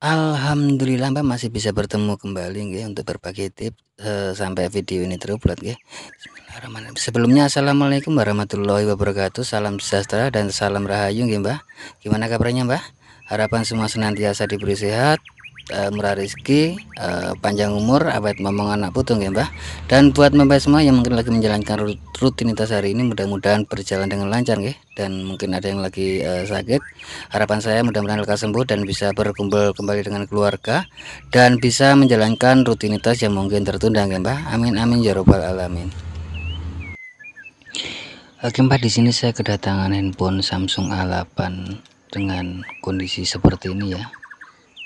Alhamdulillah Mbak masih bisa bertemu kembali nge, untuk berbagi tips eh, sampai video ini terupload nggih. Sebelumnya Assalamualaikum warahmatullahi wabarakatuh. Salam sejahtera dan salam rahayu nge, Mbak. Gimana kabarnya Mbah? Harapan semua senantiasa diberi sehat, uh, eh, murah rezeki eh, panjang umur abad momong anak putung ya mbah dan buat mbah semua yang mungkin lagi menjalankan rutinitas hari ini mudah-mudahan berjalan dengan lancar ya dan mungkin ada yang lagi uh, sakit harapan saya mudah-mudahan lekas sembuh dan bisa berkumpul kembali dengan keluarga dan bisa menjalankan rutinitas yang mungkin tertunda ya mbah amin amin ya robbal alamin Oke mbah di sini saya kedatangan handphone Samsung A8 dengan kondisi seperti ini ya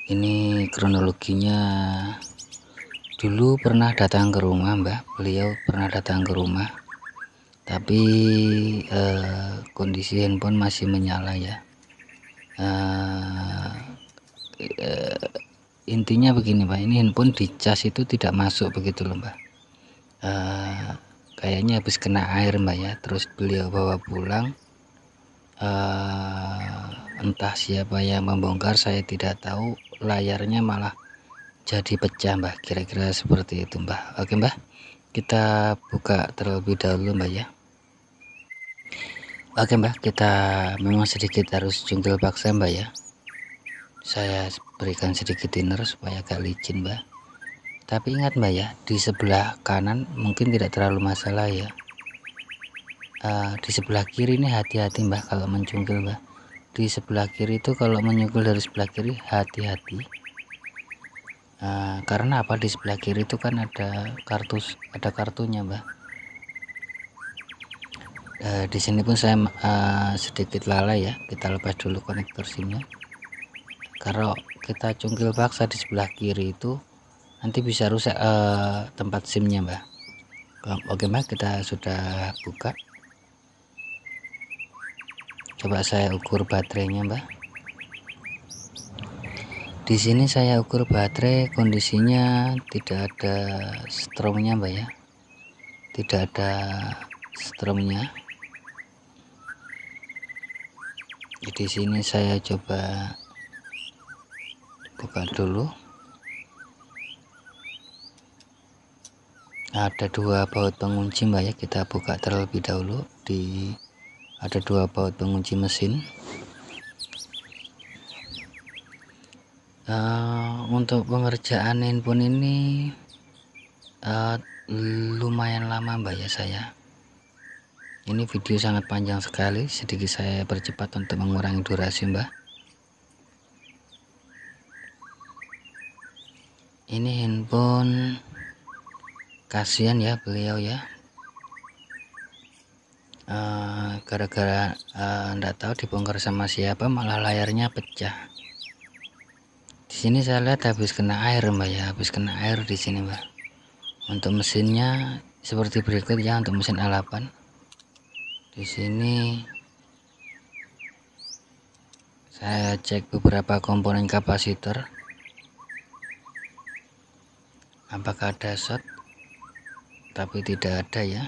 ini kronologinya dulu pernah datang ke rumah mbak beliau pernah datang ke rumah tapi eh, kondisi handphone masih menyala ya eh, eh intinya begini mbak ini handphone di cas itu tidak masuk begitu loh mbak eh, kayaknya habis kena air mbak ya terus beliau bawa pulang eh, entah siapa yang membongkar saya tidak tahu layarnya malah jadi pecah mbah kira-kira seperti itu mbah oke mbah kita buka terlebih dahulu mbah ya oke mbah kita memang sedikit harus jungkil paksa mbah ya saya berikan sedikit thinner supaya agak licin mbah tapi ingat mbah ya di sebelah kanan mungkin tidak terlalu masalah ya uh, di sebelah kiri ini hati-hati mbah kalau mencungkil mbah di sebelah kiri itu kalau menyukul dari sebelah kiri hati-hati nah, karena apa di sebelah kiri itu kan ada kartu ada kartunya mbak eh, di sini pun saya eh, sedikit lalai ya kita lepas dulu konektor sini. karena kita cungkil paksa di sebelah kiri itu nanti bisa rusak eh, tempat simnya mbak oke mbak kita sudah buka coba saya ukur baterainya mbak di sini saya ukur baterai kondisinya tidak ada stromnya mbak ya tidak ada stromnya di sini saya coba buka dulu ada dua baut pengunci mbak ya kita buka terlebih dahulu di ada dua baut pengunci mesin uh, untuk pengerjaan handphone ini uh, lumayan lama mbak ya saya ini video sangat panjang sekali sedikit saya percepat untuk mengurangi durasi mbak ini handphone kasihan ya beliau ya Eh, gara-gara uh, eh, enggak tahu dibongkar sama siapa malah layarnya pecah di sini saya lihat habis kena air mbak ya habis kena air di sini mbak untuk mesinnya seperti berikut ya untuk mesin A8 di sini saya cek beberapa komponen kapasitor apakah ada shot tapi tidak ada ya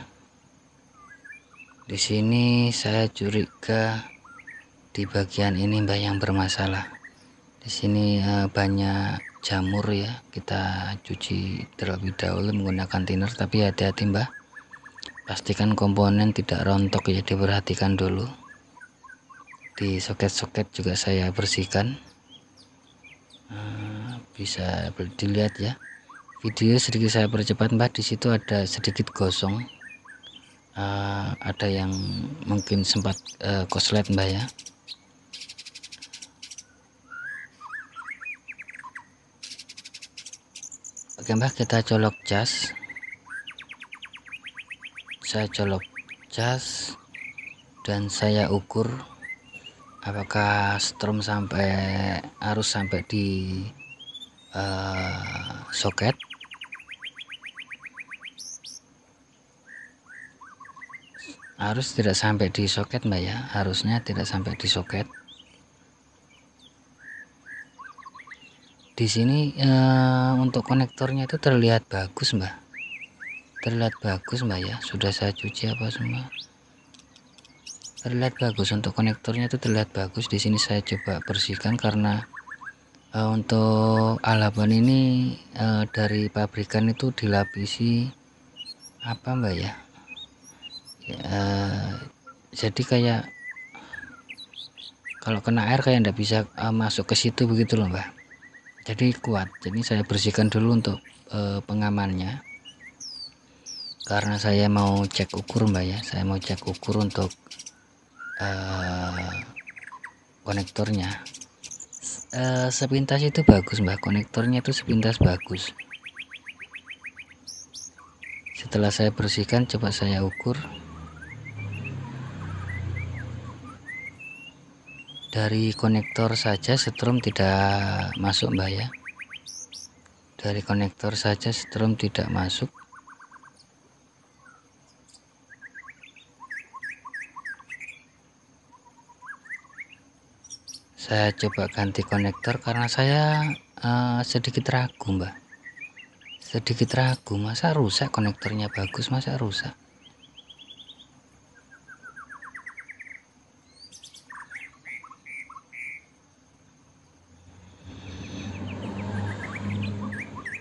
di sini saya curiga di bagian ini mbak yang bermasalah. Di sini eh, banyak jamur ya. Kita cuci terlebih dahulu menggunakan thinner tapi hati-hati mbak. Pastikan komponen tidak rontok ya diperhatikan dulu. Di soket-soket juga saya bersihkan. Eh, bisa dilihat ya video sedikit saya percepat mbak di situ ada sedikit gosong uh, ada yang mungkin sempat uh, koslet mbak ya oke mbak kita colok jas saya colok jas dan saya ukur apakah strom sampai arus sampai di uh, soket harus tidak sampai di soket mbak ya harusnya tidak sampai di soket di sini e, untuk konektornya itu terlihat bagus mbak terlihat bagus mbak ya sudah saya cuci apa semua terlihat bagus untuk konektornya itu terlihat bagus di sini saya coba bersihkan karena e, untuk alaban ini e, dari pabrikan itu dilapisi apa mbak ya Eh, jadi kayak kalau kena air kayak ndak bisa uh, masuk ke situ begitu loh mbak jadi kuat jadi saya bersihkan dulu untuk uh, pengamannya karena saya mau cek ukur mbak ya saya mau cek ukur untuk uh, konektornya uh, sepintas itu bagus mbak konektornya itu sepintas bagus setelah saya bersihkan coba saya ukur dari konektor saja setrum tidak masuk mbak ya dari konektor saja setrum tidak masuk saya coba ganti konektor karena saya uh, sedikit ragu mbak sedikit ragu masa rusak konektornya bagus masa rusak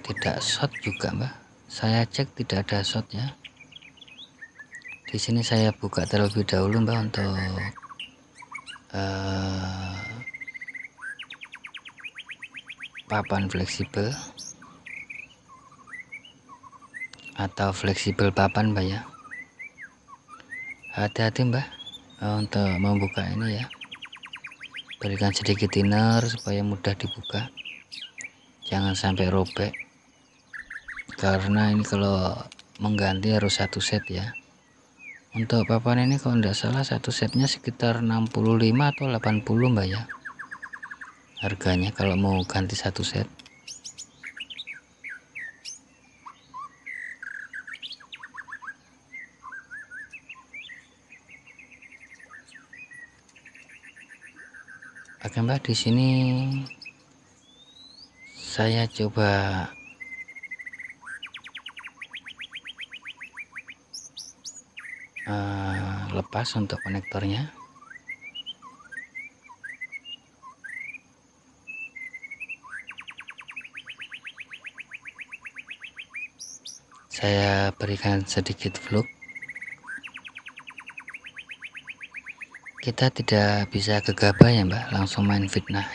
tidak shot juga mbak saya cek tidak ada shotnya. di sini saya buka terlebih dahulu mbak untuk uh, papan fleksibel atau fleksibel papan mbak ya hati-hati mbak eh, untuk membuka ini ya berikan sedikit thinner supaya mudah dibuka jangan sampai robek karena ini kalau mengganti harus satu set ya untuk papan ini kalau tidak salah satu setnya sekitar 65 atau 80 mbak ya harganya kalau mau ganti satu set Oke Mbak, di sini saya coba Eh, lepas untuk konektornya saya berikan sedikit fluk kita tidak bisa gegabah ya mbak langsung main fitnah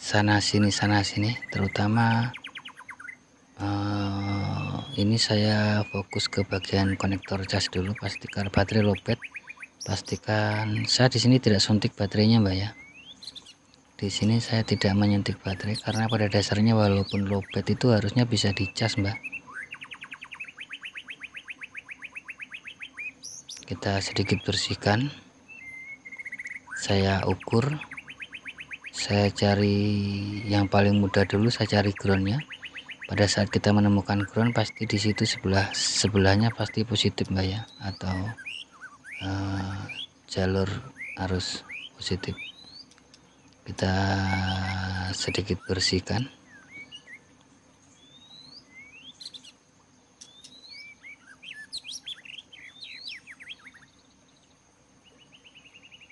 sana sini sana sini terutama uh, ini saya fokus ke bagian konektor cas dulu pastikan baterai lobet pastikan saya di sini tidak suntik baterainya mbak ya di sini saya tidak menyuntik baterai karena pada dasarnya walaupun lobet itu harusnya bisa dicas mbak kita sedikit bersihkan saya ukur saya cari yang paling mudah dulu saya cari groundnya pada saat kita menemukan ground pasti di situ sebelah sebelahnya pasti positif mbak ya atau uh, jalur arus positif kita sedikit bersihkan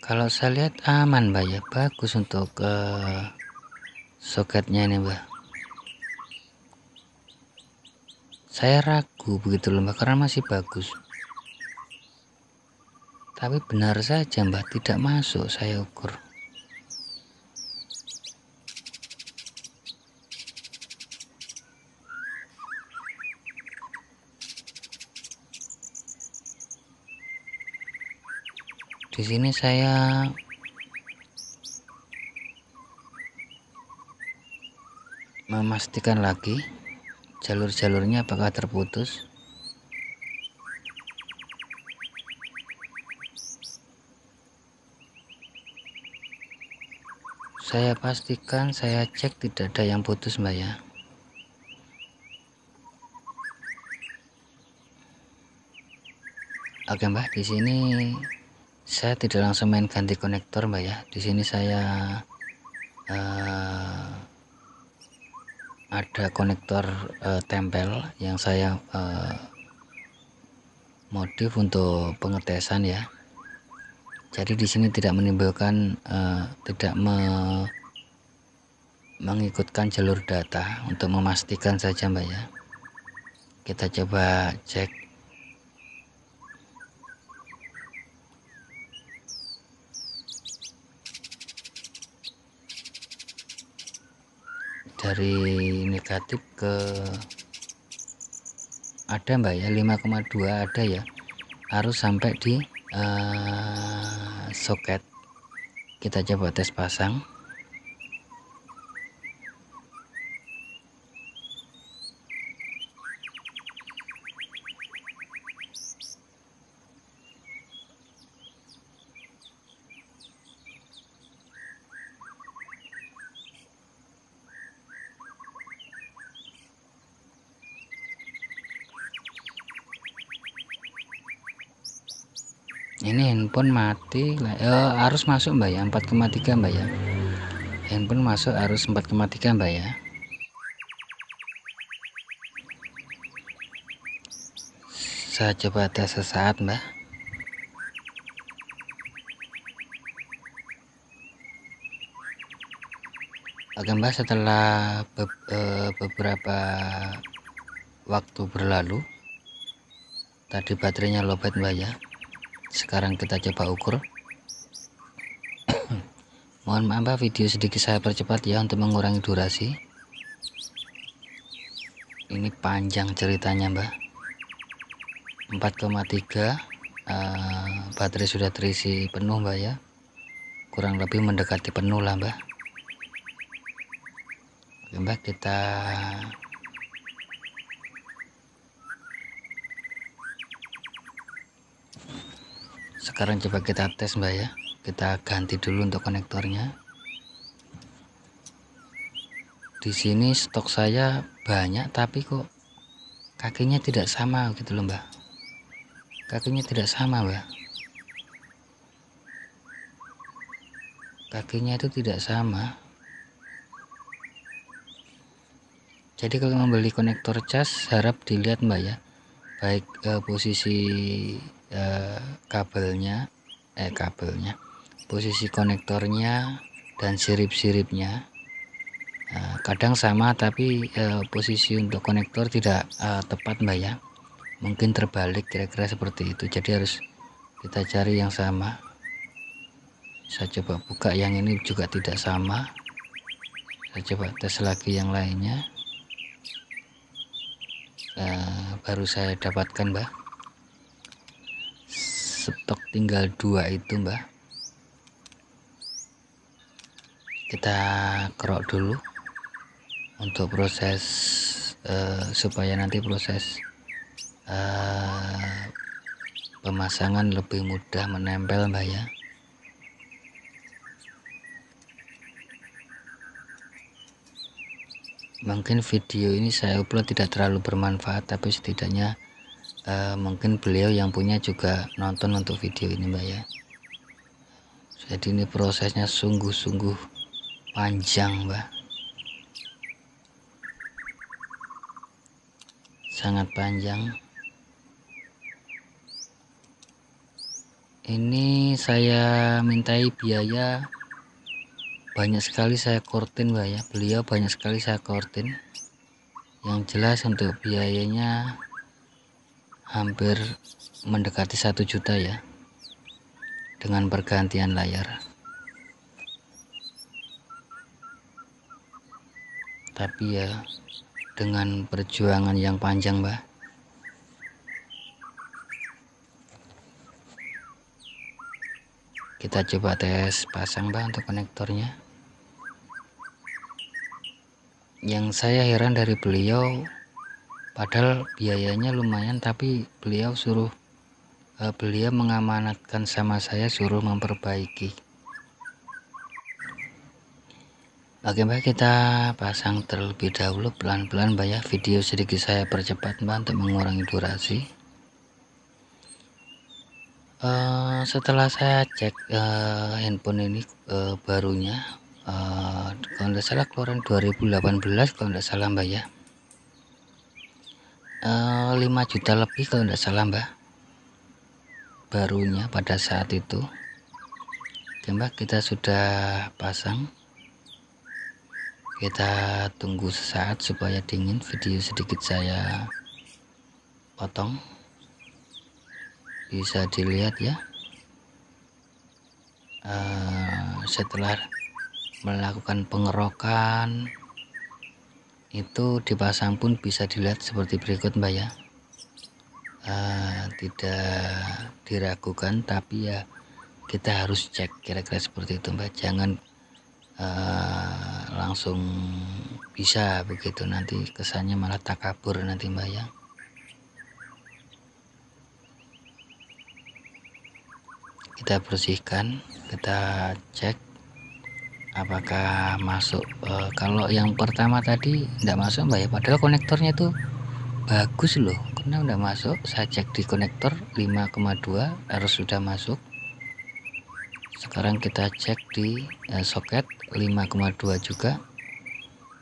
kalau saya lihat aman mbak ya bagus untuk uh, soketnya ini mbak Saya ragu begitu lomba karena masih bagus. Tapi benar saja mbah tidak masuk saya ukur. Di sini saya memastikan lagi jalur-jalurnya apakah terputus saya pastikan saya cek tidak ada yang putus mbak ya oke mbak di sini saya tidak langsung main ganti konektor mbak ya di sini saya uh, ada konektor uh, tempel yang saya uh, modif untuk pengetesan ya jadi di sini tidak menimbulkan uh, tidak me mengikutkan jalur data untuk memastikan saja mbak ya kita coba cek dari negatif ke ada mbak ya 5,2 ada ya harus sampai di uh, soket kita coba tes pasang ini handphone mati lah eh, arus masuk mbak ya 4,3 mbak ya handphone masuk arus 4,3 mbak ya saya coba tes sesaat mbak Oke mbak setelah be be eh, beberapa waktu berlalu tadi baterainya lobet mbak ya sekarang kita coba ukur mohon maaf video sedikit saya percepat ya untuk mengurangi durasi ini panjang ceritanya mbak 4,3 uh, eh, baterai sudah terisi penuh mbak ya kurang lebih mendekati penuh lah mbak Oke, mbak kita sekarang coba kita tes mbak ya kita ganti dulu untuk konektornya di sini stok saya banyak tapi kok kakinya tidak sama gitu loh mbak kakinya tidak sama mbak kakinya itu tidak sama jadi kalau membeli konektor cas harap dilihat mbak ya baik eh, posisi eh, kabelnya eh kabelnya posisi konektornya dan sirip-siripnya eh, kadang sama tapi eh, posisi untuk konektor tidak eh, tepat mbak ya mungkin terbalik kira-kira seperti itu jadi harus kita cari yang sama saya coba buka yang ini juga tidak sama saya coba tes lagi yang lainnya Uh, baru saya dapatkan, Mbak stok tinggal dua itu mbak kita kerok dulu untuk proses uh, supaya nanti proses uh, pemasangan lebih mudah menempel mbak ya mungkin video ini saya upload tidak terlalu bermanfaat tapi setidaknya uh, mungkin beliau yang punya juga nonton untuk video ini mbak ya jadi ini prosesnya sungguh-sungguh panjang mbak sangat panjang ini saya mintai biaya banyak sekali saya kortin mbak ya beliau banyak sekali saya kortin yang jelas untuk biayanya hampir mendekati satu juta ya dengan pergantian layar tapi ya dengan perjuangan yang panjang mbak kita coba tes pasang mbak untuk konektornya yang saya heran dari beliau padahal biayanya lumayan tapi beliau suruh uh, beliau mengamanatkan sama saya suruh memperbaiki bagaimana kita pasang terlebih dahulu pelan-pelan banyak ya. video sedikit saya percepat mbak untuk mengurangi durasi uh, setelah saya cek uh, handphone ini uh, barunya uh, kalau tidak salah keluaran 2018 kalau tidak salah mbak ya 5 eh, juta lebih kalau tidak salah mbak barunya pada saat itu oke mbak kita sudah pasang kita tunggu sesaat supaya dingin video sedikit saya potong bisa dilihat ya eh, setelah melakukan pengerokan itu dipasang pun bisa dilihat seperti berikut mbak ya uh, tidak diragukan tapi ya kita harus cek kira-kira seperti itu mbak jangan uh, langsung bisa begitu nanti kesannya malah takabur nanti mbak ya kita bersihkan kita cek apakah masuk e, kalau yang pertama tadi tidak masuk mbak ya padahal konektornya itu bagus loh kenapa udah masuk saya cek di konektor 5,2 harus sudah masuk sekarang kita cek di e, soket 5,2 juga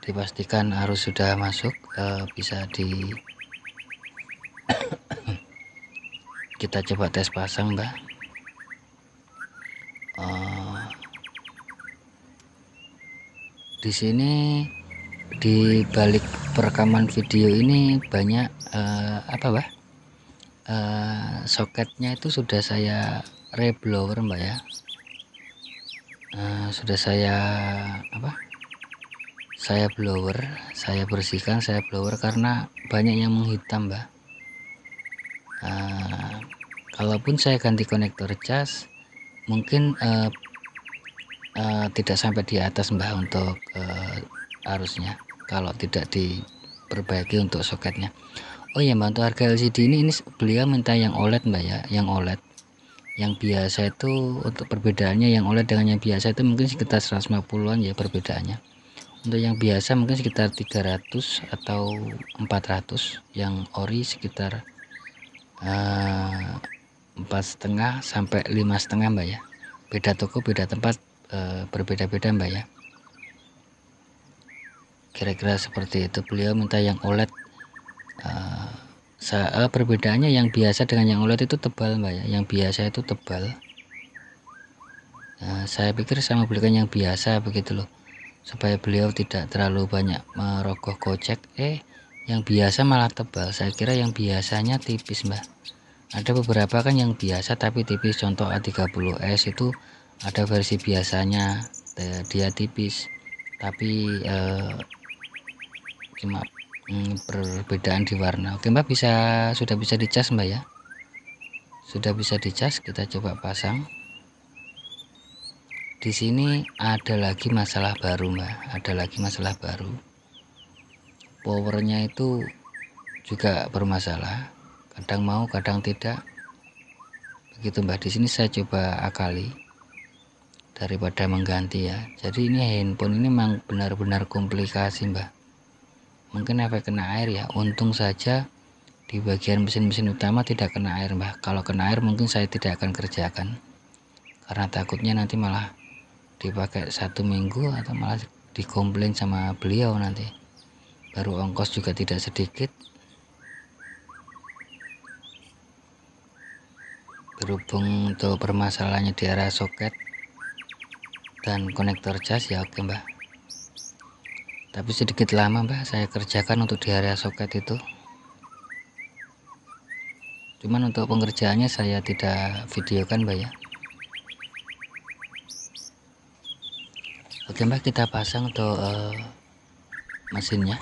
dipastikan harus sudah masuk e, bisa di kita coba tes pasang mbak di sini di balik perekaman video ini banyak uh, apa bah eh, uh, soketnya itu sudah saya reblower mbak ya uh, sudah saya apa saya blower saya bersihkan saya blower karena banyak yang menghitam mbak uh, kalaupun saya ganti konektor cas mungkin uh, uh, tidak sampai di atas mbak untuk uh, arusnya kalau tidak diperbaiki untuk soketnya oh ya mbak untuk harga LCD ini ini beliau minta yang OLED mbak ya yang OLED yang biasa itu untuk perbedaannya yang OLED dengan yang biasa itu mungkin sekitar 150-an ya perbedaannya untuk yang biasa mungkin sekitar 300 atau 400 yang ori sekitar eh, empat setengah sampai lima setengah mbak ya beda toko beda tempat Eh, berbeda-beda mbak ya kira-kira seperti itu beliau minta yang OLED e, perbedaannya yang biasa dengan yang OLED itu tebal mbak ya yang biasa itu tebal saya pikir saya belikan yang biasa begitu loh supaya beliau tidak terlalu banyak merogoh kocek eh yang biasa malah tebal saya kira yang biasanya tipis mbak ada beberapa kan yang biasa tapi tipis contoh A30S itu ada versi biasanya dia tipis tapi eh, cuma hmm, perbedaan di warna oke mbak bisa sudah bisa dicas mbak ya sudah bisa dicas kita coba pasang di sini ada lagi masalah baru mbak ada lagi masalah baru powernya itu juga bermasalah kadang mau kadang tidak begitu mbak di sini saya coba akali daripada mengganti ya jadi ini handphone ini memang benar-benar komplikasi mbak mungkin efek kena air ya untung saja di bagian mesin-mesin utama tidak kena air mbak kalau kena air mungkin saya tidak akan kerjakan karena takutnya nanti malah dipakai satu minggu atau malah dikomplain sama beliau nanti baru ongkos juga tidak sedikit berhubung untuk permasalahannya di arah soket dan konektor jas ya oke mbak tapi sedikit lama mbak saya kerjakan untuk di area soket itu cuman untuk pengerjaannya saya tidak videokan mbak ya oke mbak kita pasang untuk uh, mesinnya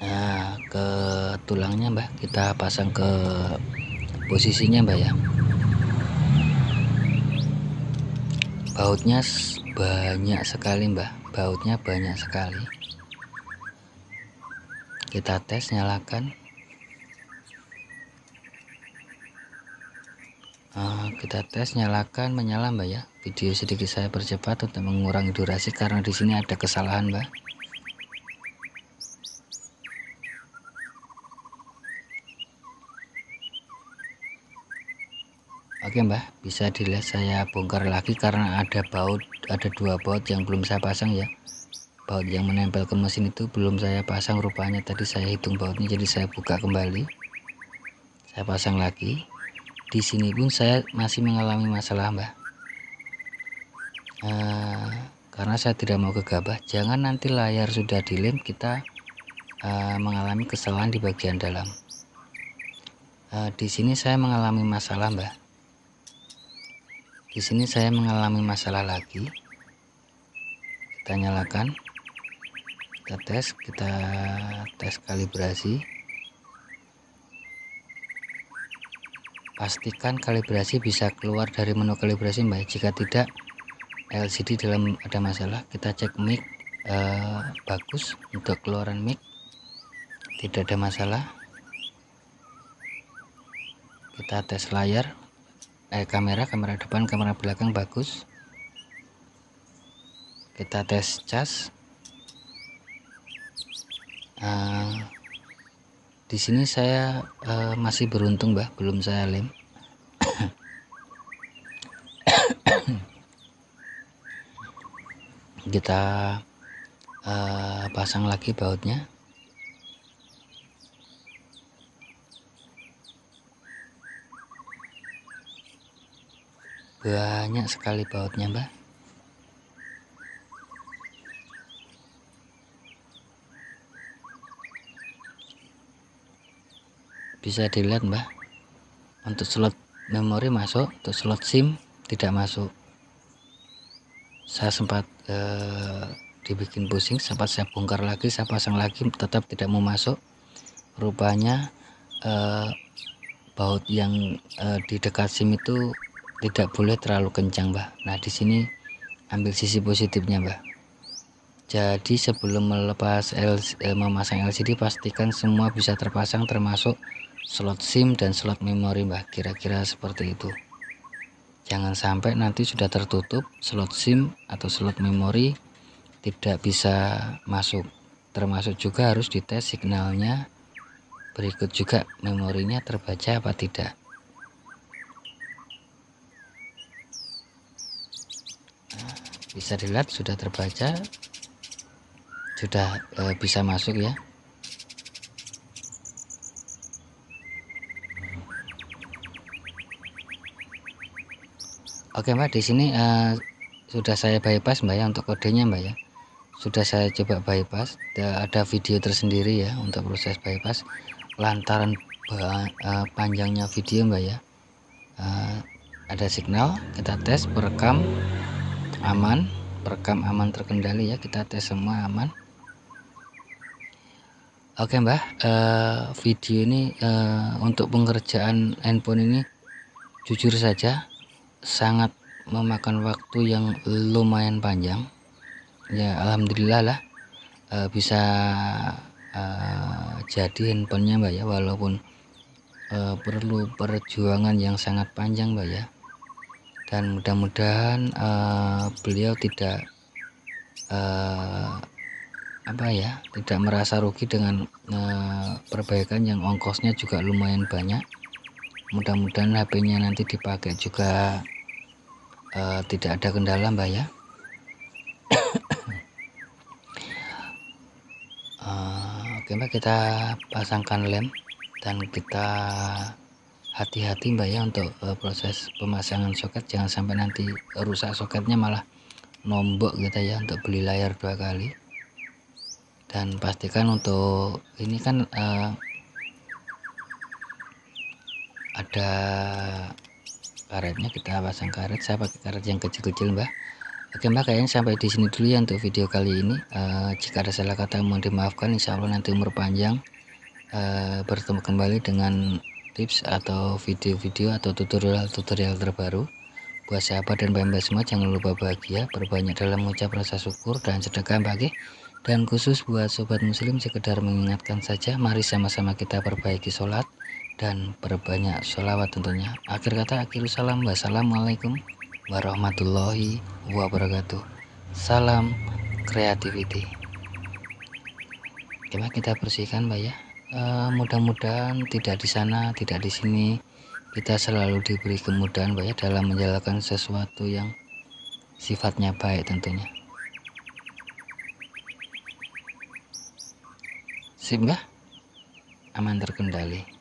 nah ke tulangnya mbak kita pasang ke posisinya mbak ya bautnya banyak sekali mbak, bautnya banyak sekali kita tes nyalakan uh, kita tes nyalakan menyala mbak ya video sedikit saya percepat untuk mengurangi durasi karena di sini ada kesalahan mbak oke ya, mbah bisa dilihat saya bongkar lagi karena ada baut ada dua baut yang belum saya pasang ya baut yang menempel ke mesin itu belum saya pasang rupanya tadi saya hitung bautnya jadi saya buka kembali saya pasang lagi di sini pun saya masih mengalami masalah mbah eh, karena saya tidak mau gegabah jangan nanti layar sudah dilem kita eh, mengalami kesalahan di bagian dalam uh, di sini saya mengalami masalah mbah di sini saya mengalami masalah lagi. Kita nyalakan. Kita tes, kita tes kalibrasi. Pastikan kalibrasi bisa keluar dari menu kalibrasi, Mbak. Jika tidak, LCD dalam ada masalah. Kita cek mic eh, bagus untuk keluaran mic. Tidak ada masalah. Kita tes layar, eh, kamera kamera depan kamera belakang bagus kita tes cas uh, di sini saya uh, masih beruntung bah belum saya lem kita uh, pasang lagi bautnya banyak sekali bautnya mbak bisa dilihat mbak untuk slot memori masuk untuk slot SIM tidak masuk saya sempat eh, dibikin pusing sempat saya bongkar lagi saya pasang lagi tetap tidak mau masuk rupanya eh, baut yang eh, di dekat SIM itu tidak boleh terlalu kencang mbah nah di sini ambil sisi positifnya mbah jadi sebelum melepas LCD, eh, memasang LCD pastikan semua bisa terpasang termasuk slot SIM dan slot memori mbah kira-kira seperti itu jangan sampai nanti sudah tertutup slot SIM atau slot memori tidak bisa masuk termasuk juga harus dites signalnya berikut juga memorinya terbaca apa tidak bisa dilihat sudah terbaca sudah e, bisa masuk ya Oke Mbak di sini e, sudah saya bypass Mbak ya untuk kodenya Mbak ya sudah saya coba bypass ada video tersendiri ya untuk proses bypass lantaran eh, panjangnya video Mbak ya ada signal kita tes perekam aman perekam aman terkendali ya kita tes semua aman Oke mbah uh, video ini uh, untuk pengerjaan handphone ini jujur saja sangat memakan waktu yang lumayan panjang ya Alhamdulillah lah uh, bisa uh, jadi handphonenya mbak ya walaupun uh, perlu perjuangan yang sangat panjang mbak ya dan mudah-mudahan uh, beliau tidak uh, apa ya tidak merasa rugi dengan uh, perbaikan yang ongkosnya juga lumayan banyak mudah-mudahan HP-nya nanti dipakai juga uh, tidak ada kendala mbak ya uh, oke mbak kita pasangkan lem dan kita hati-hati mbak ya untuk uh, proses pemasangan soket jangan sampai nanti rusak soketnya malah nombok gitu ya untuk beli layar dua kali dan pastikan untuk ini kan uh, ada karetnya kita pasang karet saya pakai karet yang kecil-kecil mbak oke mbak kayaknya sampai di sini dulu ya untuk video kali ini uh, jika ada salah kata mohon dimaafkan insya Allah nanti umur panjang uh, bertemu kembali dengan tips atau video-video atau tutorial-tutorial terbaru. Buat siapa dan pembah semua jangan lupa bahagia, berbanyak dalam mengucap rasa syukur dan sedekah bagi dan khusus buat sobat muslim sekedar mengingatkan saja mari sama-sama kita perbaiki sholat dan perbanyak sholawat tentunya akhir kata akhir salam wassalamualaikum warahmatullahi wabarakatuh salam kreativiti. coba kita bersihkan mbak ya uh, mudah-mudahan tidak di sana tidak di sini kita selalu diberi kemudahan Pak ya dalam menjalankan sesuatu yang sifatnya baik tentunya sip nggak aman terkendali